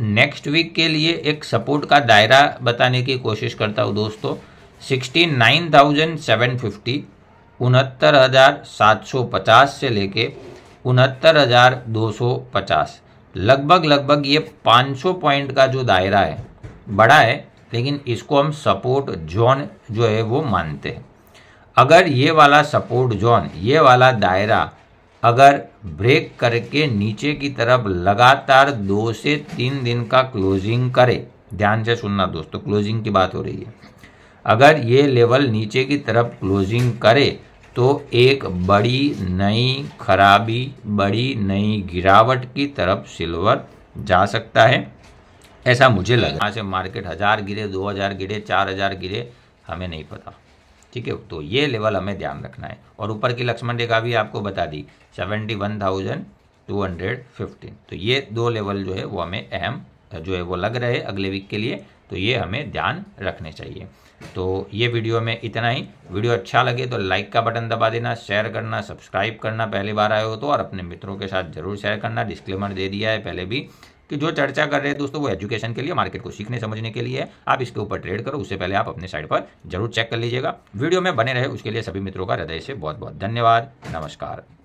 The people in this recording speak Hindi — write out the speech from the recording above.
नेक्स्ट वीक के लिए एक सपोर्ट का दायरा बताने की कोशिश करता हूँ दोस्तों sixty nine thousand seven fifty उनहत्तर हज़ार सात सौ पचास से लेके उनहत्तर हज़ार दो सौ पचास लगभग लगभग ये पाँच सौ पॉइंट का जो दायरा है बड़ा है लेकिन इसको हम सपोर्ट जोन जो है वो मानते हैं अगर ये वाला सपोर्ट जोन ये वाला दायरा अगर ब्रेक करके नीचे की तरफ लगातार दो से तीन दिन का क्लोजिंग करे ध्यान से सुनना दोस्तों क्लोजिंग की बात हो रही है अगर ये लेवल नीचे की तरफ क्लोजिंग करे तो एक बड़ी नई खराबी बड़ी नई गिरावट की तरफ सिल्वर जा सकता है ऐसा मुझे लगा से मार्केट हज़ार गिरे दो हज़ार गिरे चार हज़ार गिरे हमें नहीं पता ठीक है तो ये लेवल हमें ध्यान रखना है और ऊपर की लक्ष्मण रेखा भी आपको बता दी seventy one thousand two hundred fifteen तो ये दो लेवल जो है वो हमें अहम जो है वो लग रहे हैं अगले वीक के लिए तो ये हमें ध्यान रखने चाहिए तो ये वीडियो में इतना ही वीडियो अच्छा लगे तो लाइक का बटन दबा देना शेयर करना सब्सक्राइब करना पहली बार आए हो तो और अपने मित्रों के साथ जरूर शेयर करना डिस्क्लेमर दे दिया है पहले भी कि जो चर्चा कर रहे हैं दोस्तों वो एजुकेशन के लिए मार्केट को सीखने समझने के लिए आप इसके ऊपर ट्रेड करो उससे पहले आप अपने साइड पर जरूर चेक कर लीजिएगा वीडियो में बने रहे उसके लिए सभी मित्रों का हृदय से बहुत बहुत धन्यवाद नमस्कार